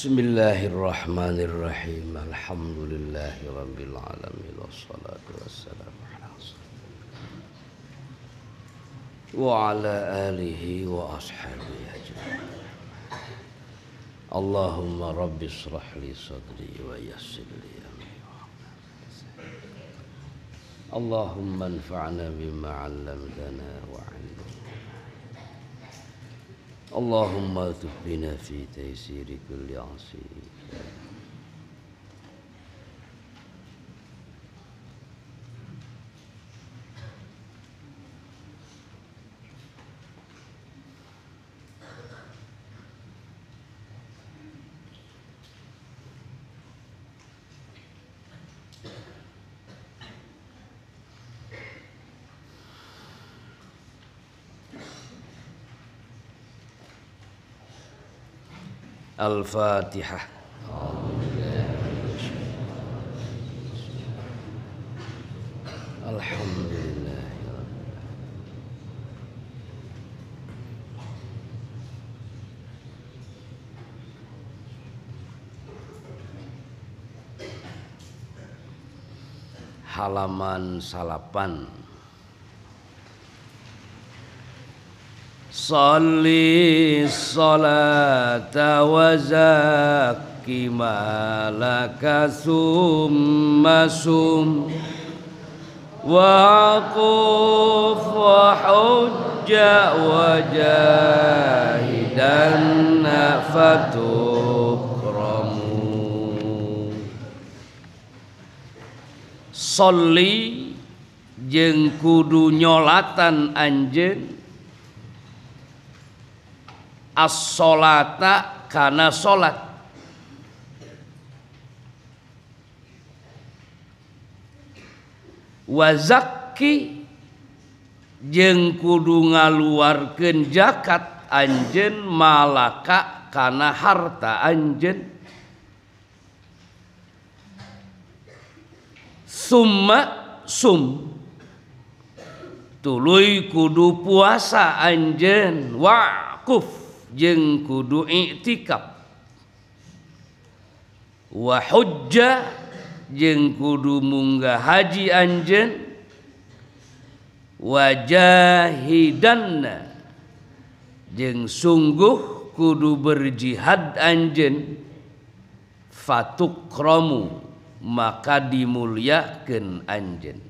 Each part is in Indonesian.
بسم الله الرحمن الرحيم الحمد لله رب العالمين والصلاة والسلام على وعلى آله وأصحابه أجمعين اللهم رب اشرح لي صدري ويسر لي أمري اللهم انفعنا بما علمتنا وعلمنا اللهم اذهب في تيسير كل عسير Al-Fatihah. Alhamdulillah. Halaman salapan. Salli salata wa zaki malaka summa sum Waquf wa hujja wa jahidan fatukramu Salli jeng kudu nyolatan anjen as-solata karena wa wazaki jeung kudu ngaluarkeun jakat anjen malaka karena harta anjen summa sum tuluy kudu puasa anjen wakuf Jeng kudu i'tikaf wa hujjah jeng kudu munggah haji anjeun wajahidanna jeng sungguh kudu berjihad anjen, fatuk kromu maka dimuliakan anjen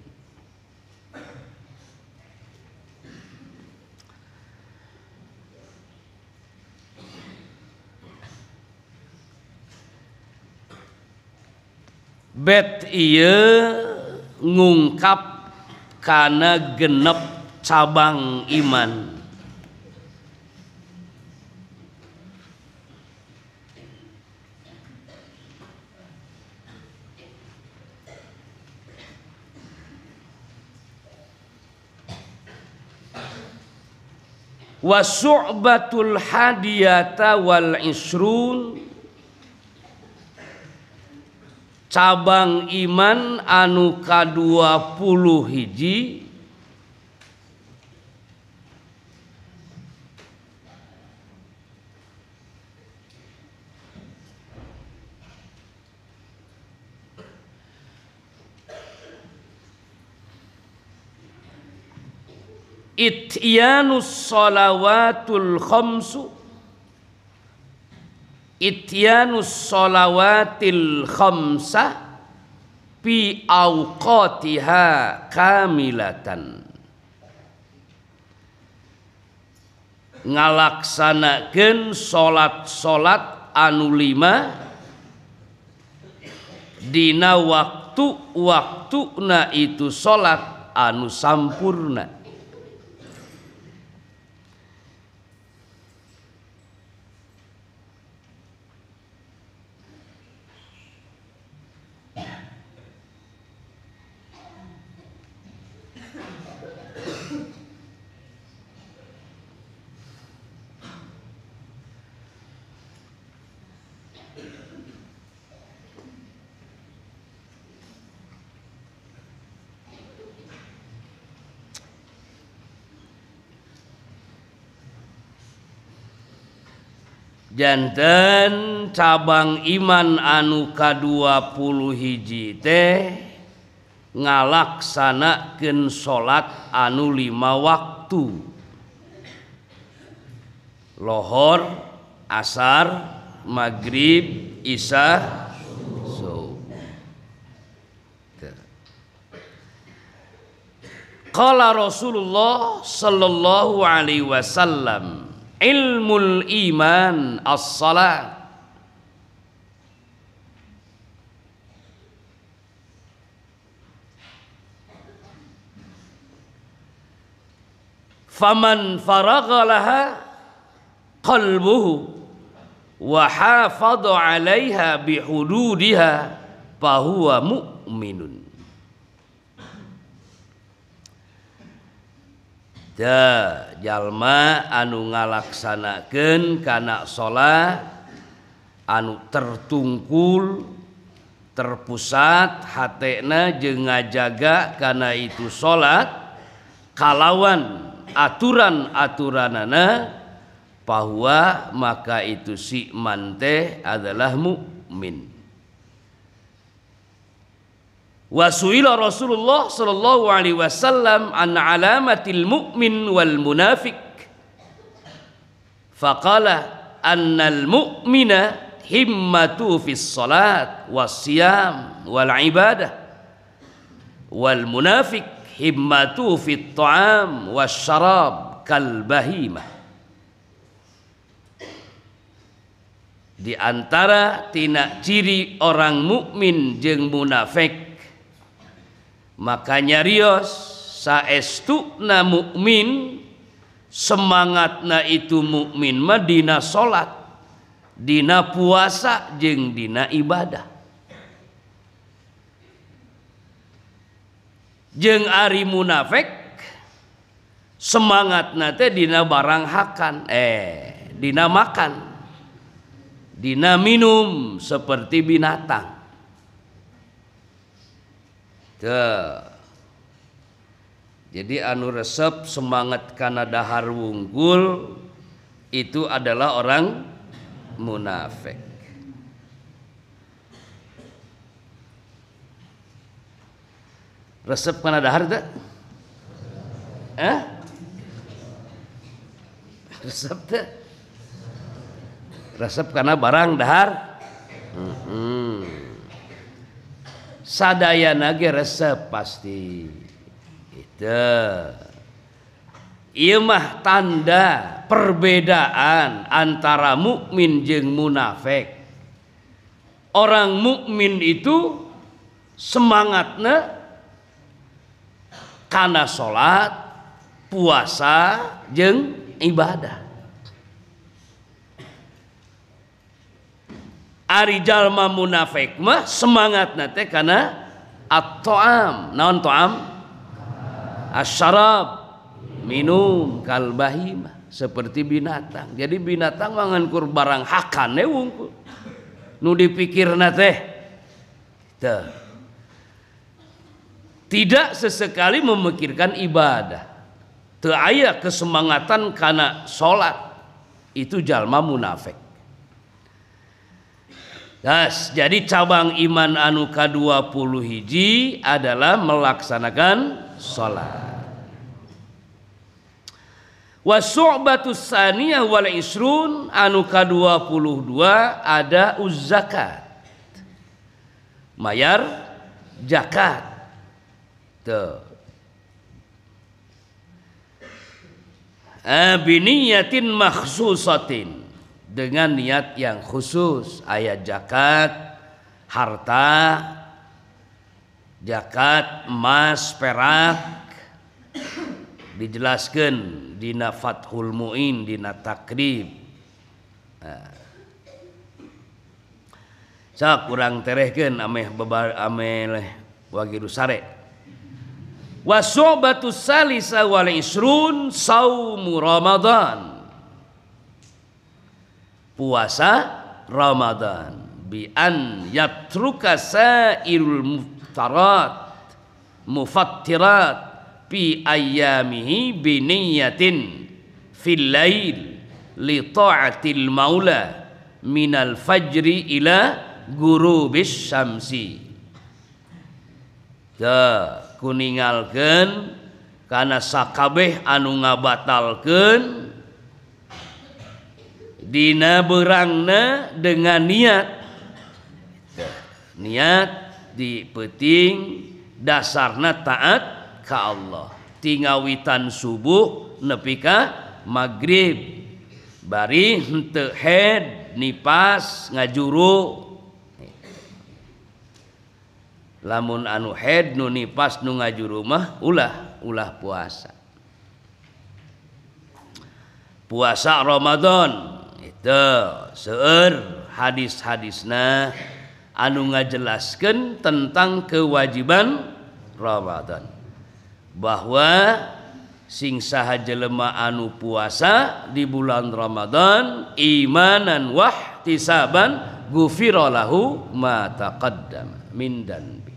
Bet iya ngungkap karena genep cabang iman Wasubatul su'batul hadiyata wal isrun cabang iman anu ka20 hiji Ityanus salawatul khamsu ityanus solawatil khamsah bi awqatiha kamilatan ngalaksanakan salat-salat anu lima dina waktu waktu na itu salat anu sampurna Haijannten cabang imananu ka 20 Hijt ngalaksanaken salalat anu lima waktu Hai loho asar maghrib isya subuh Qala Rasulullah sallallahu alaihi wasallam ilmul iman as-salat Faman faragha laha qalbuhu wah aaihabhaun Jalma anu ngalaksanakan karena salat anu tertungkul terpusat hatna je ngajaga karena itu salat kalawan aturan aturan nana Bahwa maka itu si mante adalah mukmin. Wasuila Rasulullah sallallahu alaihi wasallam an alamatil mukmin wal munafik. Faqala annal mu'mina himmatu fis salat was siyam wal ibadah. Wal munafik himmatu fit ta'am was syarab kal bahimah. di antara tina ciri orang mukmin jeng munafik makanya rios saestu na mukmin semangat na itu mukmin dina solat, dina puasa jeng dina ibadah jeng ari munafik na teh dina barang hakan eh dina makan minum seperti binatang. Tuh. Jadi anu resep semangat karena dahar wunggul itu adalah orang munafik. Resep karena dahar Eh? Resep tak? resep karena barang dahar -hmm. sadaya nage resep pasti itu Iya tanda perbedaan antara mukmin jeng munafik. Orang mukmin itu semangatnya karena sholat, puasa, jeng ibadah. Ari jalma munafik mah semangat nate karena atoam toam Naon to'am? Asyarab. Minum mah Seperti binatang. Jadi binatang mengangkur barang hakan wungku Nu dipikir nate. Tidak sesekali memikirkan ibadah. tuh ayah kesemangatan karena sholat. Itu jalma munafik. Das, jadi cabang iman anu ka-20 hiji adalah melaksanakan salat. Wa su'batus saniyah wal isrun anu ka-22 ada uzzakat. Mayar zakat. Tuh. Abiniyatin makhsusatin dengan niat yang khusus ayat jakat harta jakat emas perak dijelaskandinafathulmuindina takrib Hai kurang tegen ameh bebal ame wa was sau murahadn puasa Ramadan bi an yatruka sairul muftarat mufattirat fi ayyamihi bi niyatin fil lail li ta'atil maula minal fajri ila gurubis syamsi ya, kuningalkan karena sakabeh anu ngabatalkan berangna dengan niat niat dipeting dasarna taat Ka Allahtingwian subuh nepikah magrib bari ni nga lamun anu head nu pas nu ngaju rumah ulah ulah puasa puasa Romadhon tuh seueur hadis-hadisna anu ngajelaskan tentang kewajiban Ramadan bahwa sing saha jelema anu puasa di bulan Ramadan imanan wahtisaban gufira lahu ma taqaddama min danbi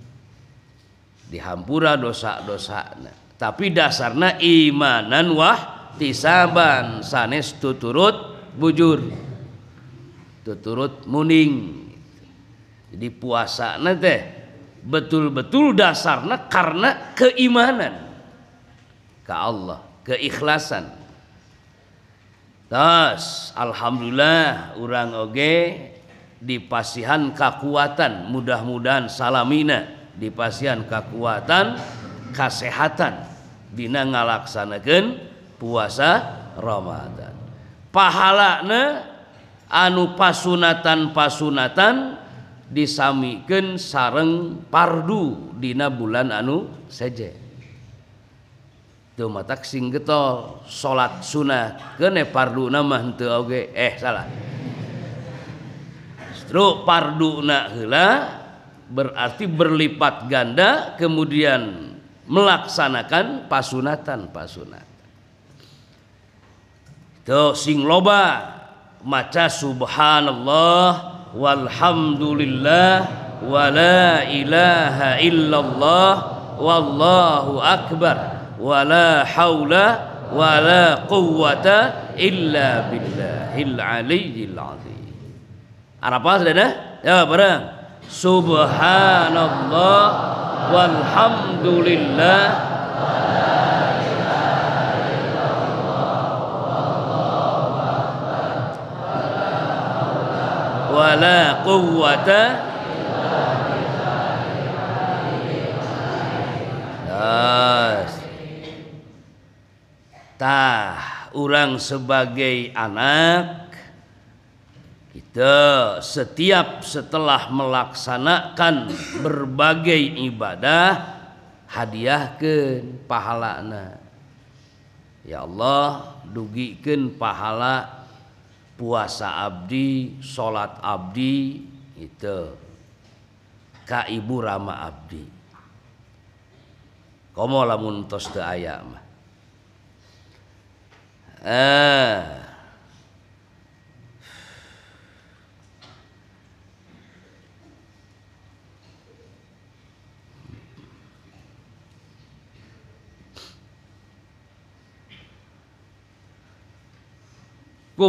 dihampura dosa-dosana tapi dasarna imanan wahtisaban sanes tuturut bujur Hai tuturutmuning dipuasaana teh betul-betul dasarnya karena keimanan Ka Allah keikhlasan Hai tas Alhamdulillah urang Oge dipasihan kekuatan mudah-mudahan salaminah dipasihan kekuatan kesehatanbina ngalaksangen puasa Romaadan Pahala ne anu pasunatan pasunatan disamikan sareng pardu dina bulan anu saja tuh mata sing getol salat sunat kene pardu nama henteu oge eh salah Terus pardu na hela berarti berlipat ganda kemudian melaksanakan pasunatan pasunat Tuh sing loba maca subhanallah walhamdulillah wala ilaha illallah wallahu akbar wala haula wala quwwata illa billahil aliyyil azim. Arapa sudah Ya bareng. Subhanallah walhamdulillah wala ولا quwwata Yes. Tah, orang sebagai anak kita setiap setelah melaksanakan berbagai ibadah hadiahkan pahala Ya Allah, dugikan pahala puasa abdi, salat abdi itu ka ibu rama abdi. Komo lamun tos teu aya mah. Eh,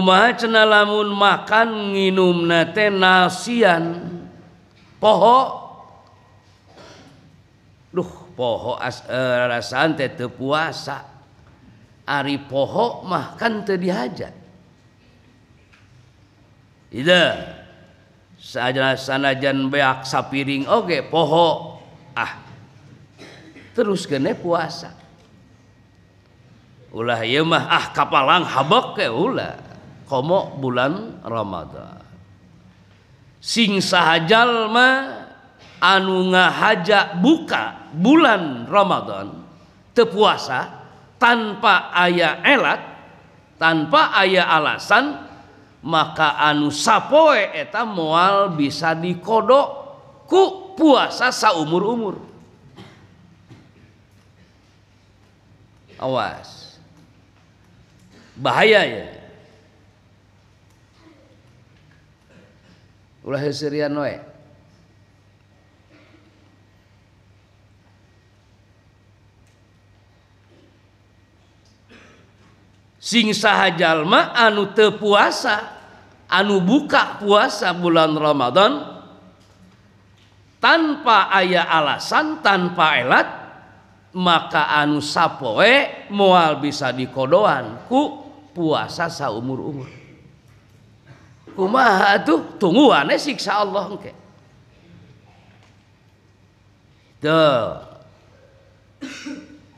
mun makanian pohok pohoante te puasa ari pohok makan sajajansa piring pohok ah terus ke puasa ulah yemah ah kapallang habak ula komo bulan Ramadan sing sahajal ma anu ngahaja buka bulan Ramadan tepuasa tanpa ayah elat tanpa ayah alasan maka anu sapoe eta moal bisa dikodok ku puasa saumur-umur awas bahaya ya ulah heuserian we sing saha anu teu puasa anu buka puasa bulan Ramadan tanpa ayah alasan tanpa elat maka anu sapoe moal bisa dikodoan ku puasa saumur-umur kumaha tuh tungguannya siksa Allah engke. Tuh.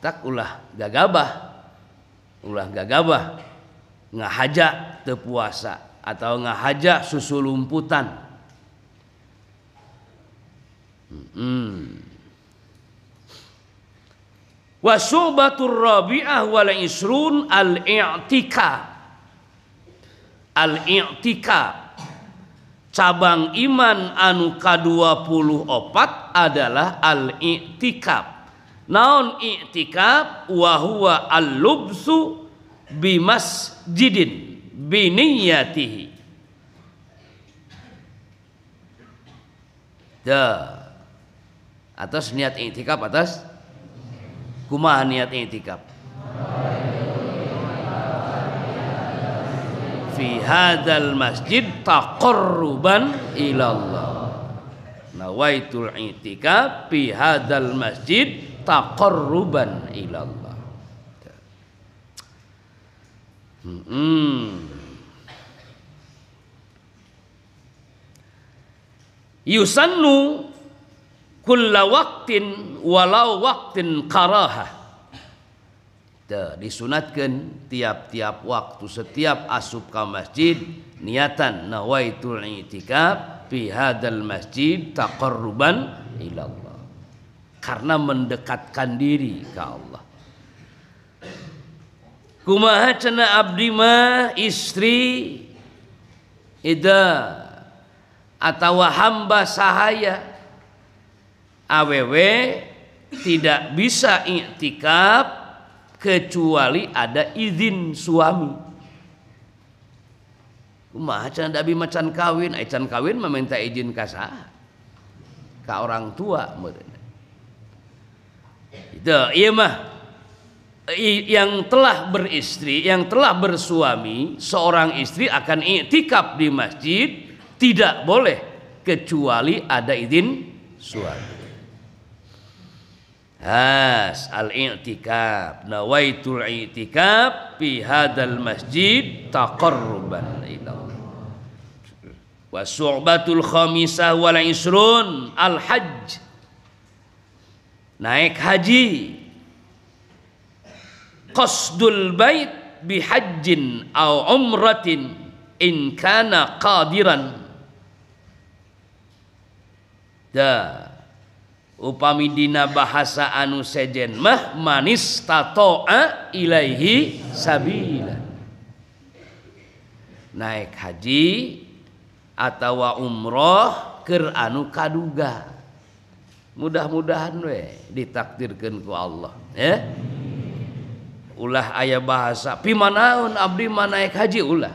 Tak ulah gagabah. Ulah gagabah. Ngahaja tepuasa atau ngahaja susu lumputan. Hmm. rabi'ah wal isrun al-i'tikaf al-i'tikaf cabang iman anu ka-24 adalah al-i'tikaf naon i'tikaf wa huwa al-lubsu bi masjidin bi niyatihi da atas niat i'tikaf atas kumaha niat i'tikaf fi hadal masjid taqarruban ilallah nawaitul itika fi hadal masjid taqarruban ilallah hmm. yusannu kulla waktin walau waktin karahah disunatkan tiap-tiap waktu setiap asup ke masjid niatan nawaitul itikaf fi hadal masjid taqarruban ilallah karena mendekatkan diri ke Allah kumaha cina abdi mah istri ida atau hamba sahaya awewe tidak bisa itikaf kecuali ada izin suami kumaha can macan kawin ai can kawin meminta izin ka ka orang tua meureun itu iya mah yang telah beristri, yang telah bersuami, seorang istri akan i'tikaf di masjid tidak boleh kecuali ada izin suami. has al-i'tikaf nawaitul i'tikaf fi hadal masjid taqarruban ila wa su'batul khamisah wal isrun al-hajj naik haji qasdul bait bi bihajjin aw umratin in kana qadiran dah upamidina bahasa anu sejenmah manistatoaaihi naik haji atautawa umroh ke anu kaduga mudah-mudahan we ditakdirkanku Allah ulah aya bahasa piun Abdi naik haji lah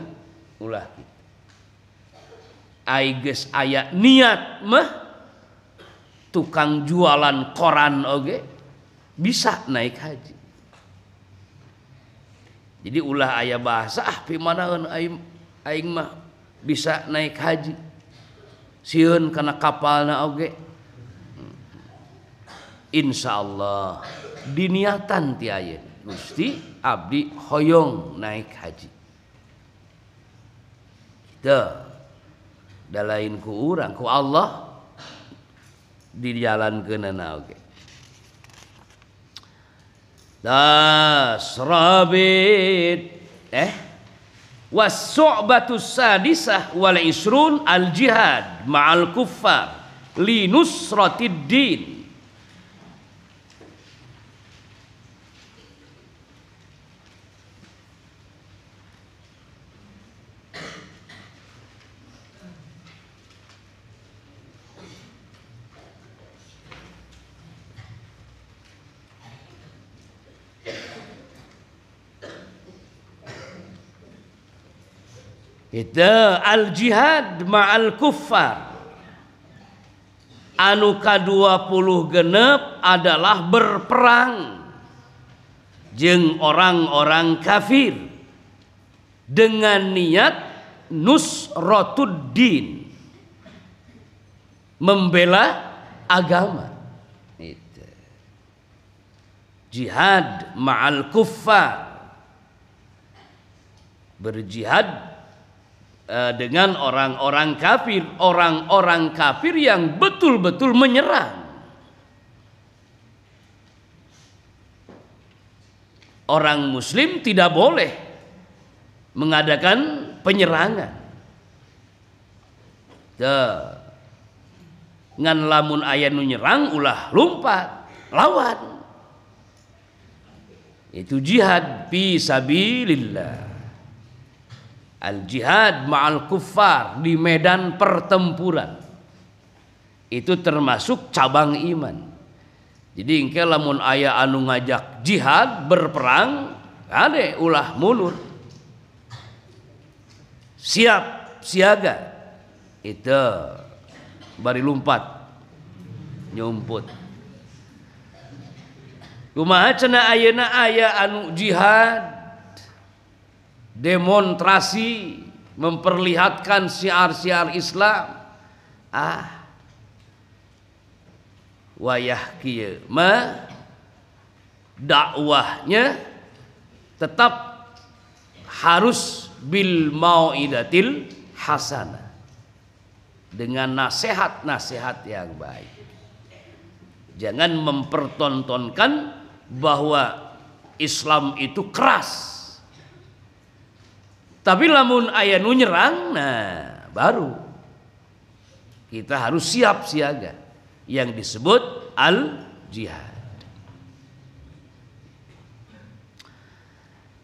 aya niatmah tukang jualan Quranan bisa naik haji Hai jadi ulah ayah bahasa ah, manamah bisa naik haji si karena kapal hmm. Insyaallah diniatan ti Gusti Abdi hoyong naik haji lainku uku Allah di jalan ke nana oke Dasrabit eh wasu'batus sadisah wal isrun al jihad ma'al kuffar linusratid din itu al jihad ma'al kuffar anu ka-20 genep adalah berperang jeng orang-orang kafir dengan niat nusrotuddin membela agama itu jihad ma'al kuffar berjihad Eh, dengan orang-orang kafir, orang-orang kafir yang betul-betul menyerang. Orang muslim tidak boleh mengadakan penyerangan. Tuh. Ya. Ngan lamun ayah nu nyerang ulah lompat, lawan. Itu jihad fi sabilillah al jihad ma'al Kufar di medan pertempuran itu termasuk cabang iman jadi engke lamun ayah anu ngajak jihad berperang ade ulah mulut siap siaga itu bari lumpat nyumput kumaha cenah ayeuna aya anu jihad demonstrasi memperlihatkan siar-siar Islam ah wayah kieu ma dakwahnya tetap harus bil mauidatil hasana dengan nasihat-nasihat yang baik jangan mempertontonkan bahwa Islam itu keras tapi lamun ayah nu nyerang, nah baru kita harus siap siaga yang disebut al jihad.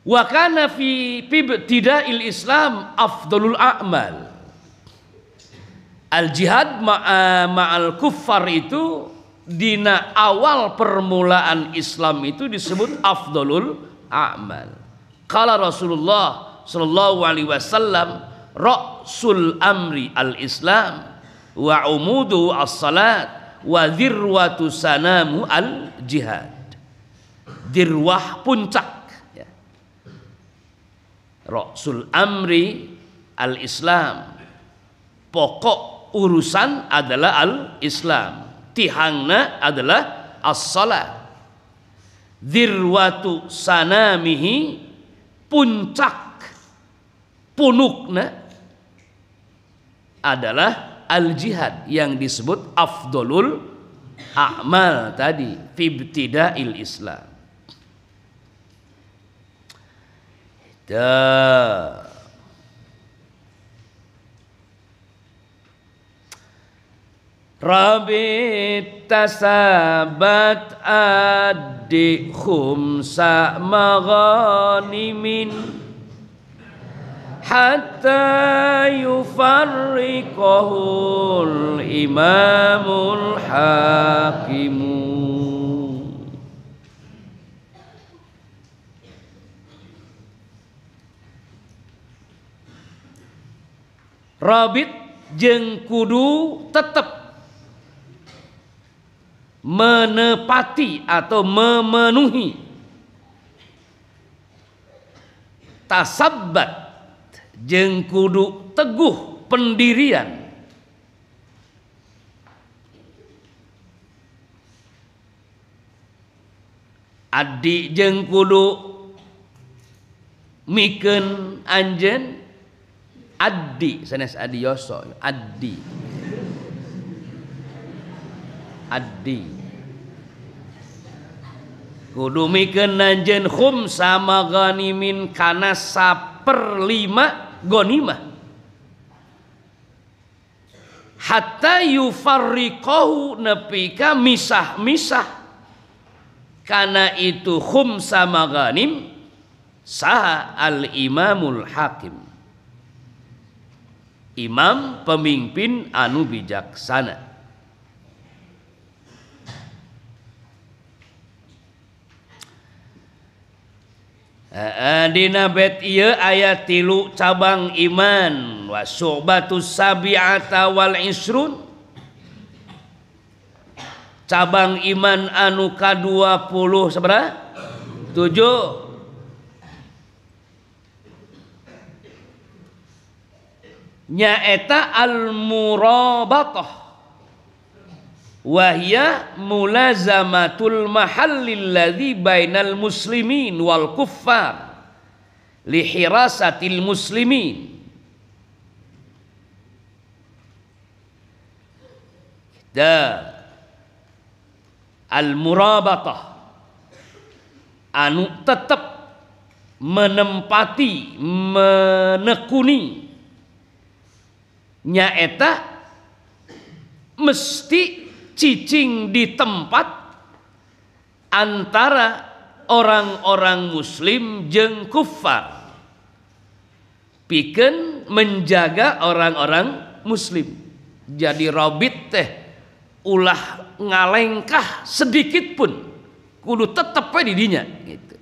Wa kana fi il Islam afdalul a'mal. Al jihad ma'al kuffar itu dina awal permulaan Islam itu disebut afdolul a'mal. Kala Rasulullah Sallallahu Alaihi Wasallam Rasul Amri Al Islam wa umudu as salat wa dirwatu sanamu al jihad dirwah puncak ya. Rasul Amri al Islam pokok urusan adalah al Islam tihangna adalah as-salat dirwatu sanamihi puncak punukna adalah al jihad yang disebut afdolul a'mal tadi il islam da. Rabi tasabat adik khumsa maghanimin hatta yufarriqahul imamul hakimu Rabit jeng kudu tetap menepati atau memenuhi tasabbat jeng kudu teguh pendirian Adi jeng kudu miken anjen Adi senes Adi Yoso Adi Adi kudu miken anjen khum sama ganimin karena saperlima gonimah hatta yufarriqahu nepika misah-misah karena itu khum sama ganim sah al imamul hakim imam pemimpin anu bijaksana dinabet ayat tilu cabang iman was cabang iman anuka 20 nyaeta almurrooh wahya mulazamatul mahallil ladzi bainal muslimin wal kuffar lihirasatil muslimin da al murabatah anu tetap menempati menekuni nyaeta mesti cicing di tempat antara orang-orang muslim jeng kufar piken menjaga orang-orang muslim jadi robit teh ulah ngalengkah sedikit pun kudu tetep di dinya gitu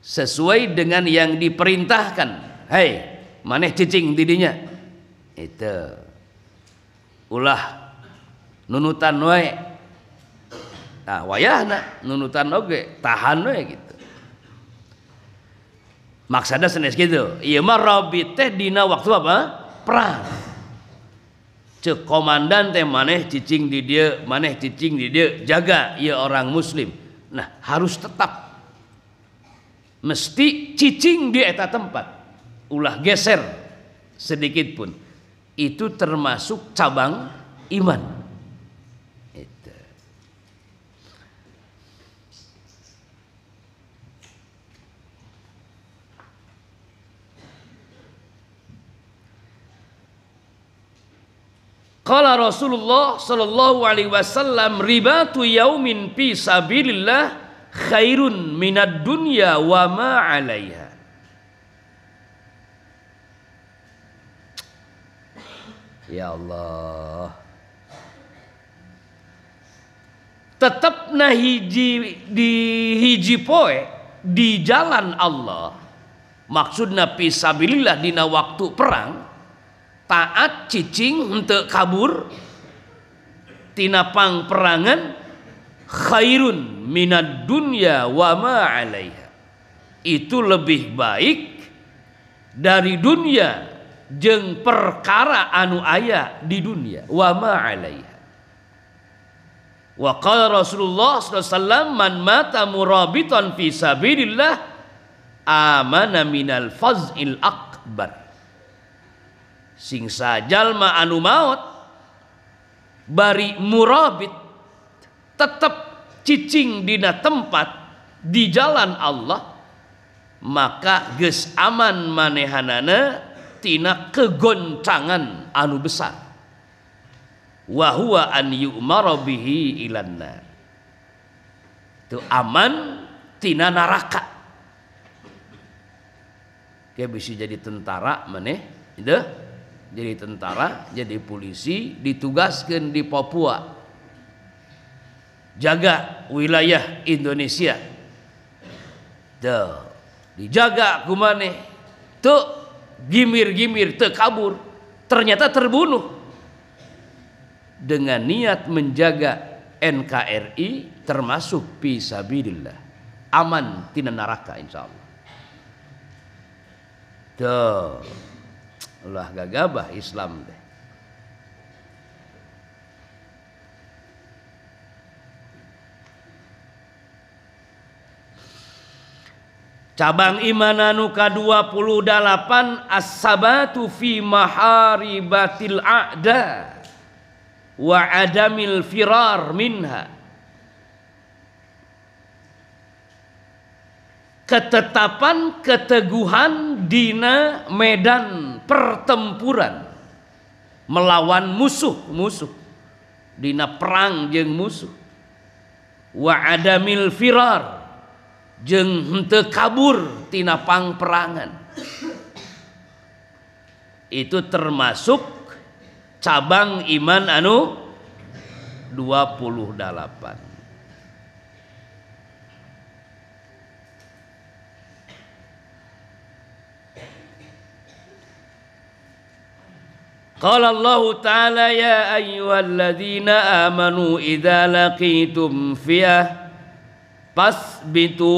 sesuai dengan yang diperintahkan hei maneh cicing di dinya itu ulah nunutan wae nah wayahna nunutan oge tahan wae gitu maksudnya senes gitu iya mah rabi teh dina waktu apa perang cek komandan teh maneh cicing di dia maneh cicing di dia jaga iya orang muslim nah harus tetap mesti cicing di eta tempat ulah geser sedikit pun itu termasuk cabang iman Qala Rasulullah sallallahu alaihi wasallam ribatu yaumin fi sabilillah khairun minad dunya wa ma 'alaiha. Ya Allah. Tetap nah hiji di hiji poe di jalan Allah. Maksudna di dina waktu perang taat cicing untuk kabur tinapang perangan khairun minad dunya wa ma alaiha itu lebih baik dari dunia jeng perkara anu aya di dunia wa ma alaiha wa qala Rasulullah SAW man mata murabitan fi sabilillah amana minal fazil akbar sing sajalma anu maut bari murabit tetap cicing dina tempat di jalan Allah maka ges aman manehanana tina kegoncangan anu besar wahwa an yu'mara bihi ilanna itu aman tina neraka Kayak bisa jadi tentara maneh itu jadi tentara, jadi polisi, ditugaskan di Papua. Jaga wilayah Indonesia. Tuh, dijaga kumane. Tuh gimir-gimir tuh kabur. Ternyata terbunuh. Dengan niat menjaga NKRI termasuk pisabilillah. Aman tina neraka Allah. Tuh ulah gagabah Islam deh cabang imananuka 28 as-sabatu fi maharibatil a'da wa adamil firar minha ketetapan keteguhan dina medan pertempuran melawan musuh-musuh dina perang jeng musuh wa adamil firar jeng henteu kabur tina pangperangan itu termasuk cabang iman anu 28 Qala Allah Ta'ala ya ayyuhalladzina amanu idza laqitum fi'ah fasbitu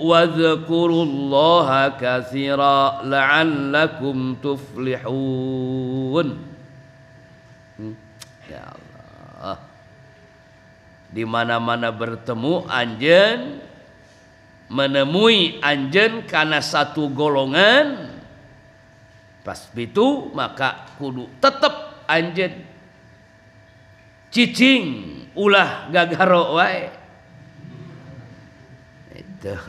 wadhkurullaha katsira la'allakum tuflihun. Hmm? Ya Allah. Di mana-mana bertemu anjen menemui anjen karena satu golongan pas itu maka kudu tetap anjen cicing ulah gagaro wae itu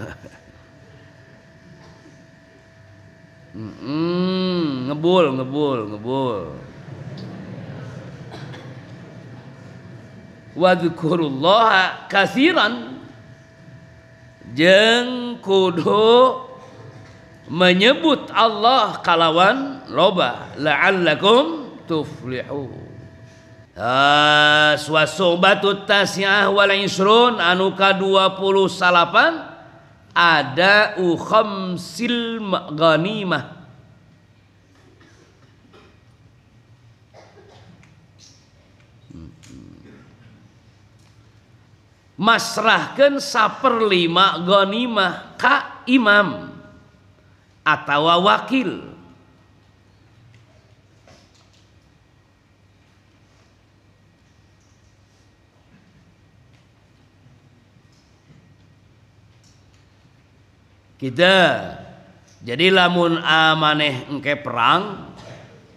mm -mm, ngebul ngebul ngebul wadhkurullaha kasiran jeng kudu menyebut Allah kalawan loba la'allakum tuflihu suasobatu tasyah wal isrun anu ka 20 salapan ada u sil ghanimah masrahkan saperlima ghanimah ka imam atau wakil kita jadi lamun amaneh engke perang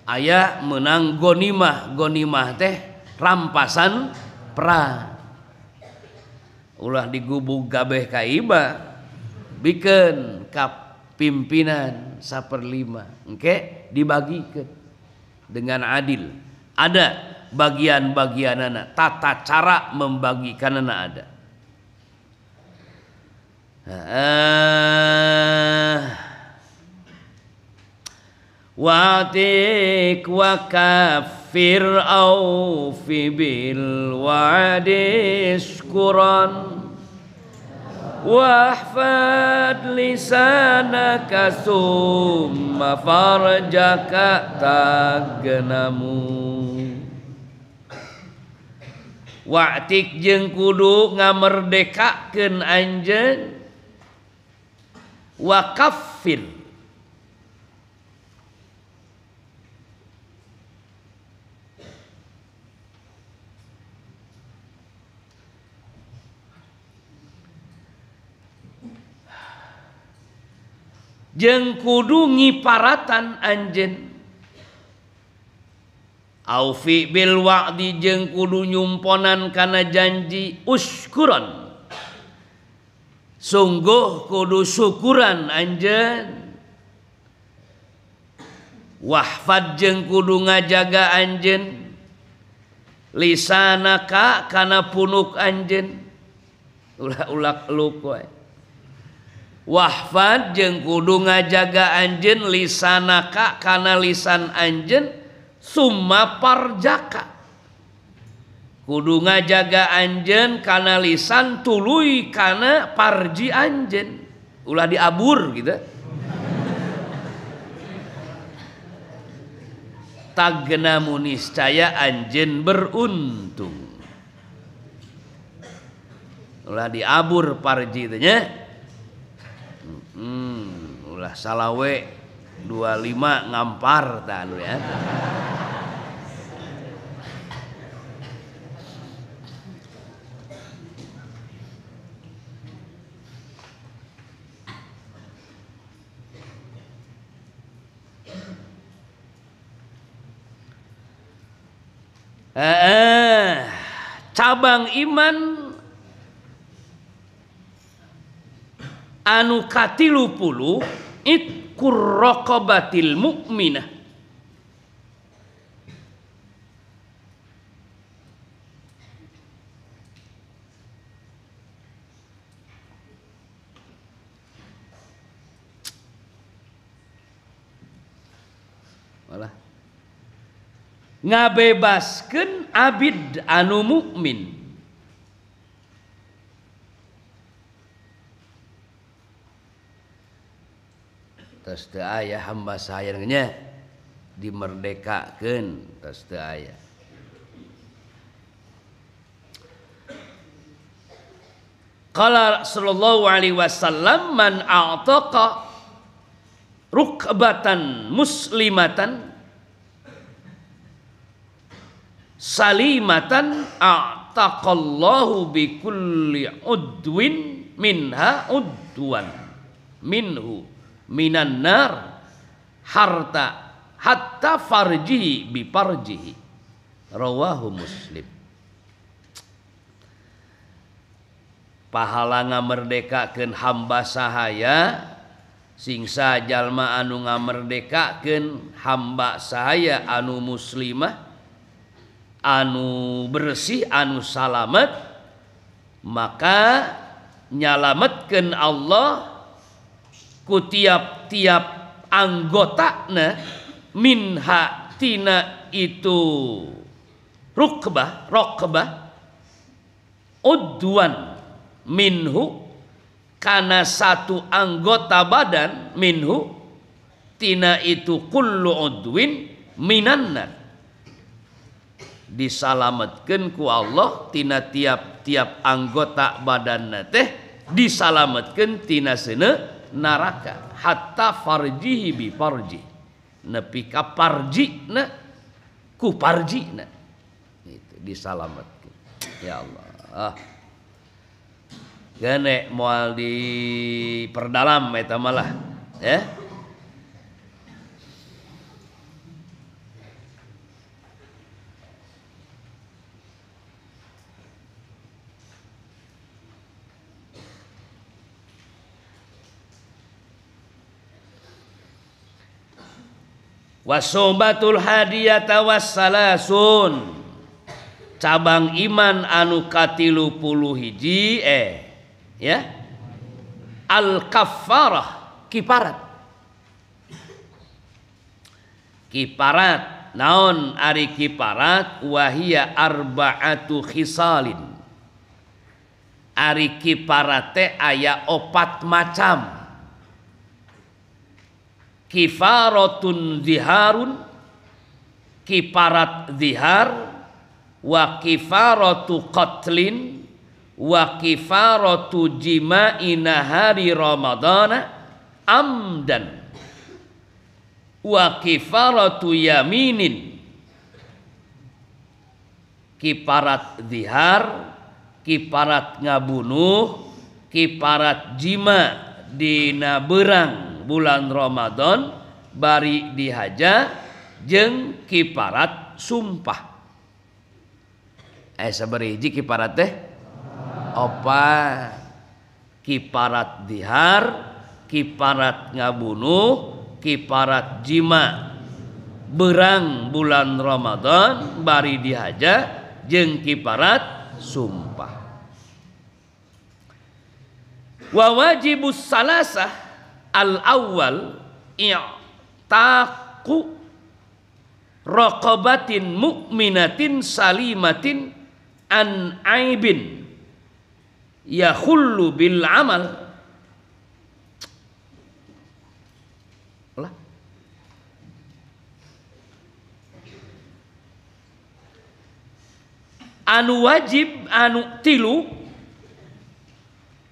ayah menang gonimah gonimah teh rampasan perang ulah digubuk gabeh kaiba bikin kap pimpinan seperlima oke okay? ke dengan adil ada bagian-bagian anak tata cara membagikan anak ada ah. Watik wa kafir au fi bil wadis quran واحفظ لسانك ثم فرجك تغنم Waktik jeng kudu ngamerdekakeun anjeun wakafir kudui paratan Anjfi Bil Wadi jeng kudu nyponnankana janji Usqun sungguh kudus syukuran Anjen wahfat jeng kudu ngajaga anj lisan Kakana punuk Anjen - lue wahfad jeng kudu ngajaga anjen lisanaka karena lisan anjen summa parjaka kudu ngajaga anjen karena lisan tului karena parji anjen ulah diabur gitu munis caya anjen beruntung ulah diabur parji itu hmm ulah salawe lima ngampar tahu anu ya. ya cabang iman anu katilu puluh itkur rokobatil mukminah ngabebaskan abid anu mukmin tas teu aya hamba sayangnya dimerdekakeun tas teu aya Qala sallallahu alaihi wasallam man a'taqa rukbatan muslimatan salimatan a'taqallahu bi kulli udwin minha udwan minhu minan nar harta hatta farjihi bi farjihi rawahu muslim pahala ngamerdekakeun hamba sahaya singsa jalma anu ngamerdekakeun hamba sahaya anu muslimah anu bersih anu salamet maka nyalametkeun Allah ku tiap-tiap anggota min minha tina itu rukbah rokbah udwan minhu karena satu anggota badan minhu tina itu kullu udwin minannar disalamatkan ku Allah tina tiap-tiap anggota badan teh disalamatkan tina sene neraka hatta farjihi bi farji nepi ka parji na ku parji na itu disalamatkan ya Allah ah. gane mau moal di perdalam eta malah ya eh? wasobatul hadiyata wassalasun cabang iman anu katilu puluh hiji eh ya al kafarah kiparat kiparat naon ari kiparat wahia arbaatu khisalin ari kiparate aya opat macam kifaratun ziharun kiparat zihar wa kifaratu qatlin wa kifaratu jima'ina hari ramadana amdan wa kifaratu yaminin kiparat zihar kiparat ngabunuh kiparat jima dina berang bulan Ramadan bari dihaja jeng kiparat sumpah eh saberiji kiparat teh opa kiparat dihar kiparat ngabunuh kiparat jima berang bulan Ramadan bari dihaja jeng kiparat sumpah wa wajibus salasah al awal ya taku rokobatin mukminatin salimatin an aibin hulu bil amal anu wajib anu tilu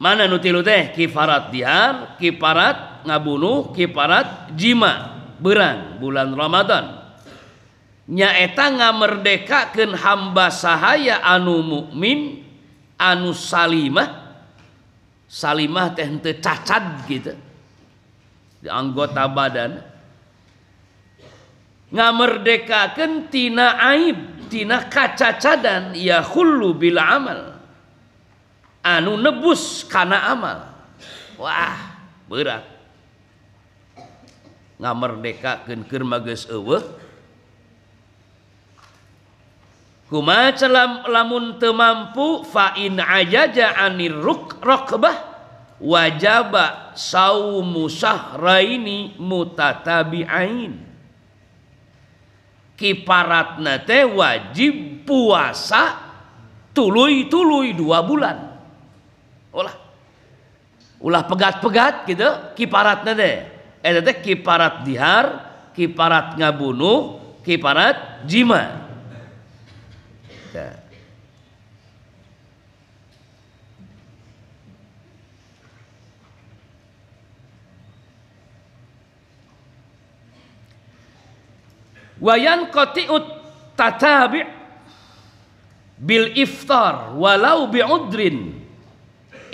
mana nu tilu teh kifarat dihar kifarat ngabunuh kiparat Jima berang bulan Ramadan nyaeta ngamerdekaken hamba sahaya anu mukmin anu salimahimah cacat gitu di anggota badan ngamerdekakantinana aib Ti kacacadan yahullu bila amal anu nebus karena amal Wah berat ngamerdekakeun keur mageus eueuh kumaha lam, lamun teu mampu fa in ajaja anir ruk raqbah wajaba saumu sahraini mutatabi'ain kiparatna teh wajib puasa tuluy-tuluy dua bulan ulah ulah pegat-pegat gitu kiparatna teh eta teh kiparat dihar kiparat ngabunuh kiparat jima nah. wayan qati'ut tatabi' bil iftar walau bi'udrin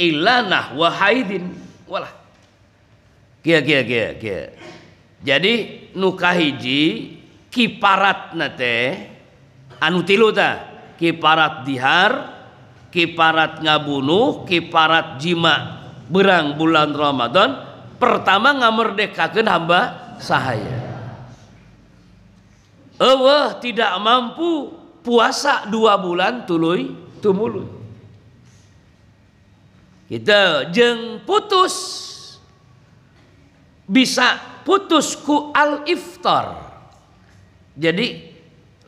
illa nahwa haidin walah jadi nukahiji kiparat nate anu tilu ta kiparat dihar kiparat ngabunuh kiparat jima berang bulan Ramadan pertama ngamerdekakan hamba sahaya Allah tidak mampu puasa dua bulan tuluy tumuluy kita jeng putus bisa putusku al iftar jadi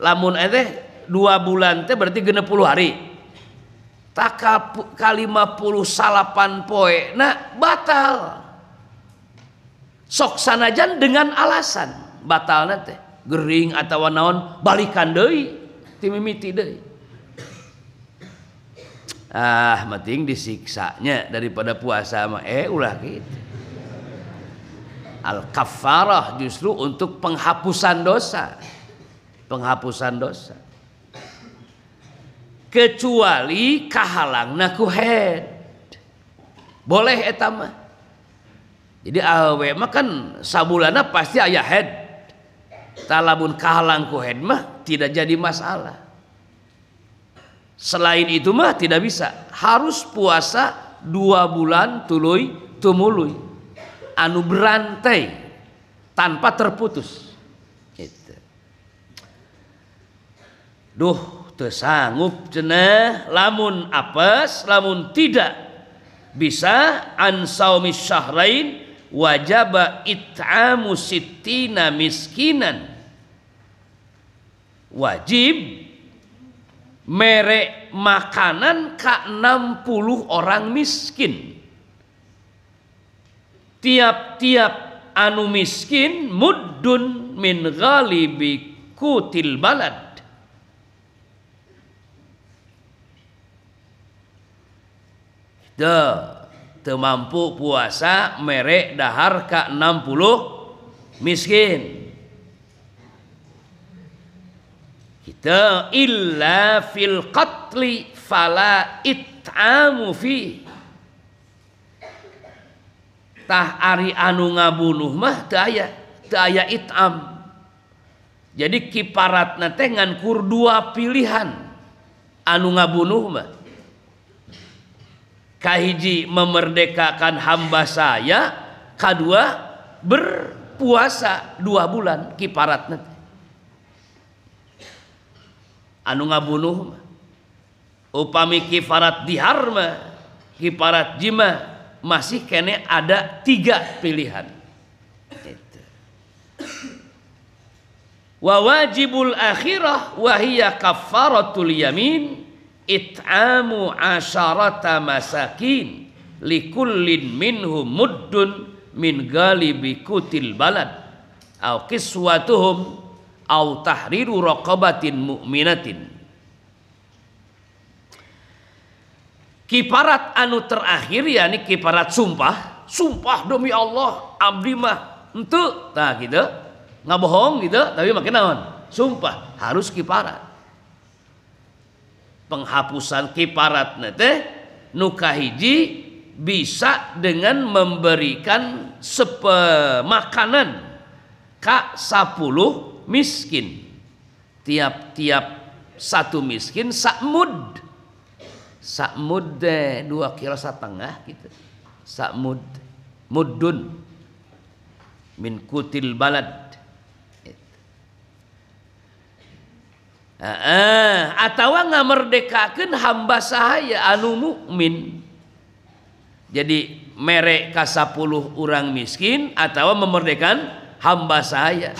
lamun eh teh dua bulan teh berarti genep puluh hari tak kalima puluh salapan poe nah batal sok sanajan dengan alasan batal nanti gering atau naon balikan deh timimiti deh ah penting disiksanya daripada puasa mah eh ulah gitu al kafarah justru untuk penghapusan dosa penghapusan dosa kecuali kahalang head. boleh etama jadi awe mah kan sabulana pasti ayah head talamun kahalang head mah tidak jadi masalah selain itu mah tidak bisa harus puasa dua bulan tuluy tumului anu berantai tanpa terputus. Gitu. Duh, tersanggup jenah, lamun apes, lamun tidak bisa ansaumis syahrain wajaba it'amu sittina miskinan wajib merek makanan ke 60 orang miskin tiap-tiap anu miskin muddun min ghalibi kutil balad de temampu puasa merek dahar ka 60 miskin kita illa fil qatli fala it'amu fihi tah ari anu ngabunuh mah daya daya itam jadi kiparat teh ngan kur dua pilihan anu ngabunuh mah kahiji memerdekakan hamba saya kedua berpuasa dua bulan kiparat teh anu ngabunuh mah upami kiparat diharma kiparat jima masih kene ada tiga pilihan. Gitu. Wa wajibul akhirah wahiyya kafaratul yamin it'amu asharata masakin likullin minhum muddun min galibi kutil balad au kiswatuhum au tahriru raqabatin mu'minatin kiparat anu terakhir ya nih kiparat sumpah sumpah demi Allah abdi mah ente nah gitu nggak bohong gitu tapi makin naon sumpah harus kiparat penghapusan kiparat nete nukahiji bisa dengan memberikan makanan kak 10 miskin tiap-tiap satu miskin sakmud sakmud dua kilo setengah gitu sakmud mudun min kutil balad eh, atau nggak merdekakan hamba sahaya anu mukmin. Jadi merek ka 10 orang miskin atau memerdekan hamba sahaya.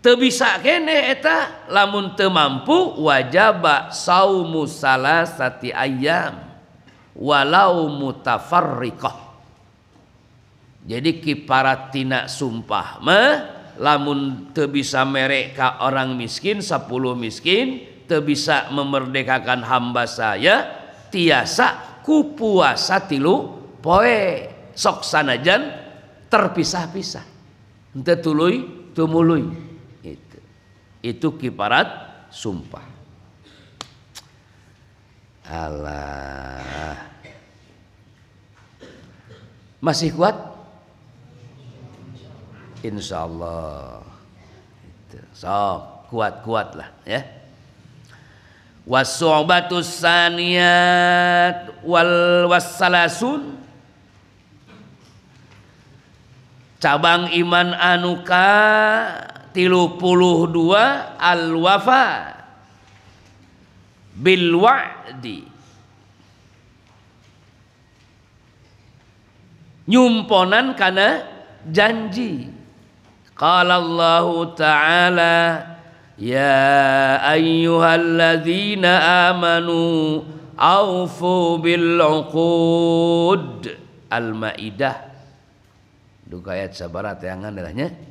Tebisa kene eta lamun te mampu wajaba saumu sati ayam walau mutafarriqah jadi kiparatina sumpah mah lamun te bisa orang miskin sepuluh miskin te bisa memerdekakan hamba saya tiasa ku puasa tilu poe sok sanajan terpisah-pisah henteu tuluy tumuluy itu kiparat sumpah. Allah. Masih kuat? Insya Allah. So, kuat kuat lah ya. Wasobatus saniat wal wasalasun cabang iman anuka tilu puluh dua al wafa bil wa'di nyumponan karena janji qala Allah taala ya ayyuhalladzina amanu aufu bil uqud al maidah duka ayat sabarat yang andalannya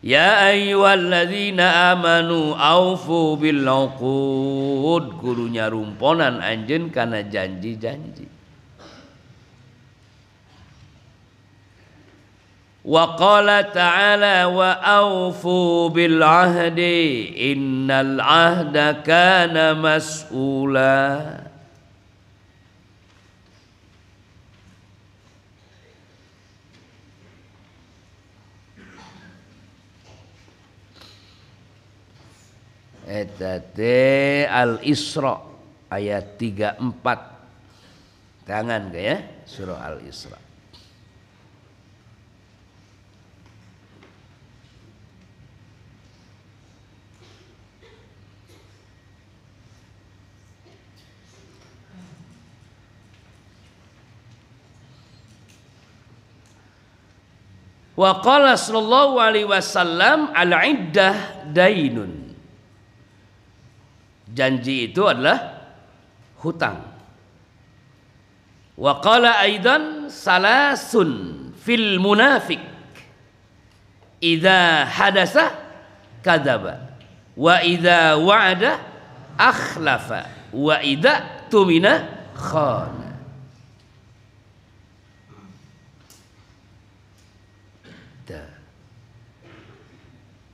Ya ayyuhalladzina amanu aufu bil uqud gurunya rumponan anjeun janji-janji Wa qala ta'ala wa aufu bil ahdi innal ahda kana mas'ula Etate al isra ayat 34 tangan ke ya surah al isra Wa qala sallallahu alaihi wasallam al-iddah dainun Janji itu adalah hutang. Wa qala aidan salasun fil munafik. Idza hadasa kadzaba wa idza wa'ada akhlafa wa idza tumina khana.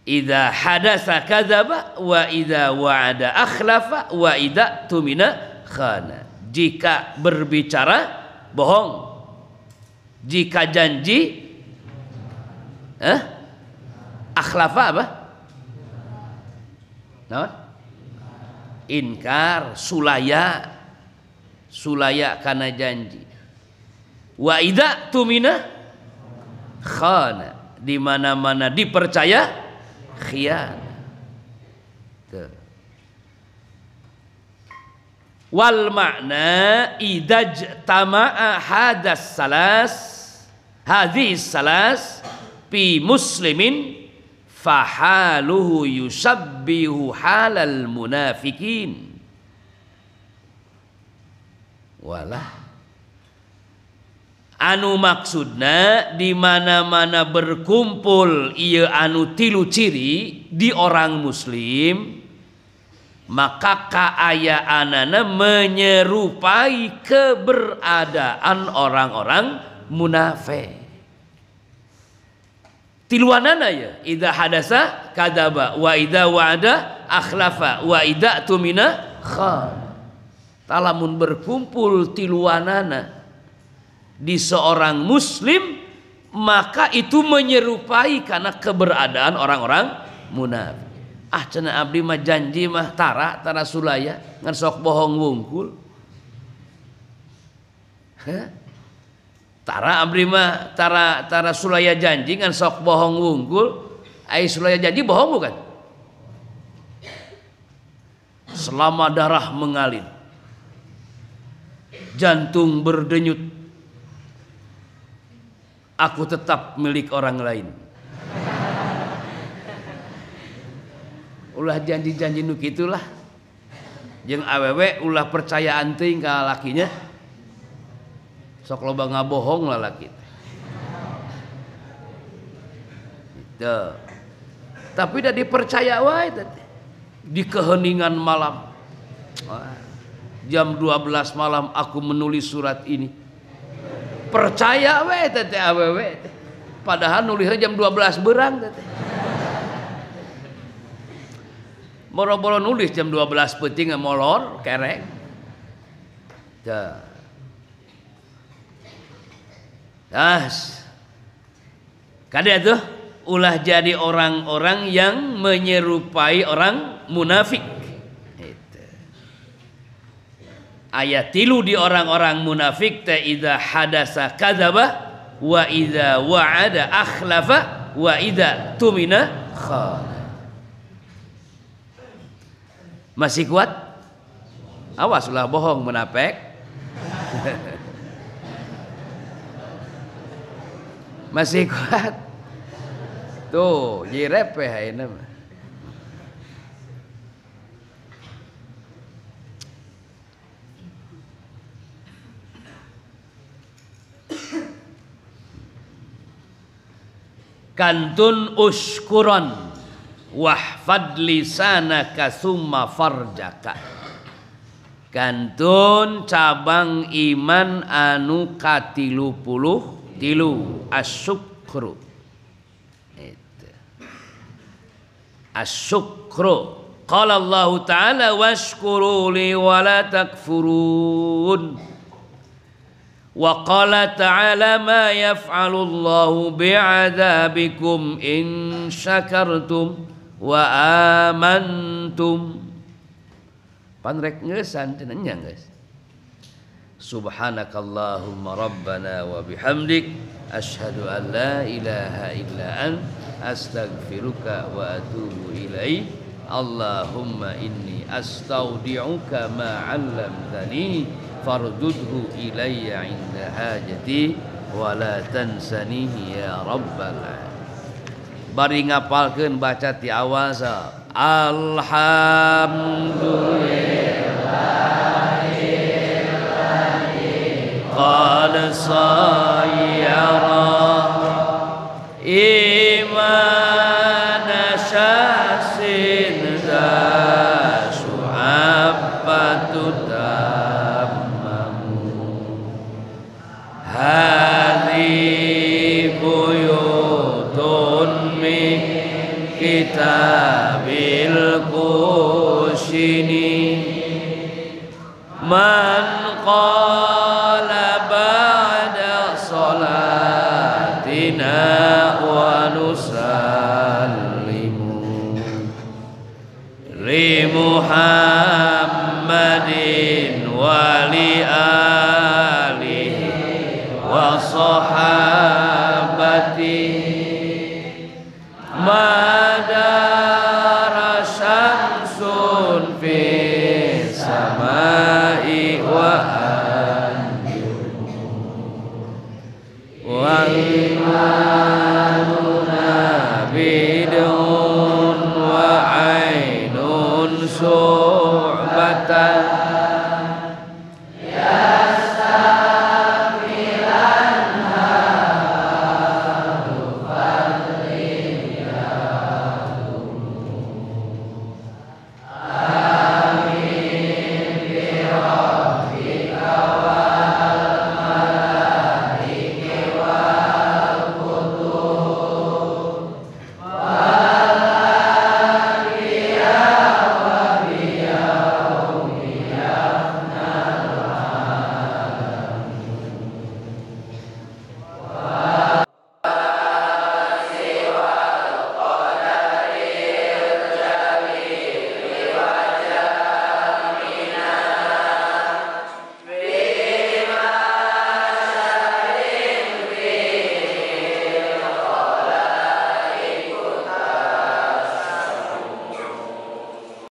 Idza hadasa kadzaba wa idza wa'ada akhlafa wa idza tumina khana. Jika berbicara bohong. Jika janji eh akhlafa apa? Nah, inkar, sulaya, sulaya karena janji. Wa idza tumina khana. Di mana-mana dipercaya khianah. Wal makna idaj tama'a hadas salas hadis salas pi muslimin fahaluhu yusabbihu halal munafikin walah anu maksudna di mana berkumpul ia anu tilu ciri di orang muslim maka keayaanana menyerupai keberadaan orang-orang munafik tiluanana ya idza hadasa kadaba wa idza wa'ada akhlafa wa idza tumina khan talamun berkumpul tiluanana di seorang muslim maka itu menyerupai karena keberadaan orang-orang munafik. Ah cina abdi mah janji mah tara tara sulaya ngan sok bohong wungkul. Hah? Tara abdi mah tara tara sulaya janji ngan sok bohong wungkul. Ai sulaya janji bohong bukan? Selama darah mengalir jantung berdenyut aku tetap milik orang lain. ulah janji-janji nuk itulah. Jeng aww, ulah percaya anting ke lakinya. Sok loba ngabohong lah laki. Itu. Tapi udah dipercaya wae tadi. Di keheningan malam. Wah. Jam 12 malam aku menulis surat ini percaya we teteh awewe padahal nulisnya jam 12 berang teteh boro-boro nulis jam 12 penting molor kerek das kada tuh ulah jadi orang-orang yang menyerupai orang munafik ayat tilu di orang-orang munafik ta idza hadasa kadzaba wa idza wa'ada akhlafa wa idza tumina khana. Masih kuat? Awaslah bohong munafik. Masih kuat? Tuh, jirepe ini mah. kantun uskuron wahfad lisanaka summa farjaka kantun cabang iman anu katilu puluh tilu asyukru Asukro. asyukru qala Allah taala washkuru li wa takfurun Wa qala ta'ala ma yaf'alullahu bi'adabikum in syakartum wa amantum. Panrek ngesan tenanya guys. Subhanakallahumma rabbana wa bihamdik asyhadu an la ilaha illa an astaghfiruka wa atubu ilaik. Allahumma inni astaudi'uka ma 'allamtani fardudhu ilayya inda hajati wa la tansanihi ya rabbal bari ngapalkeun baca ti awal sa alhamdulillahi qad sayyara iman kitabil kusini man qala ba'da salatina wa nusallimu li muhammadin wa li alihi wa sahbihi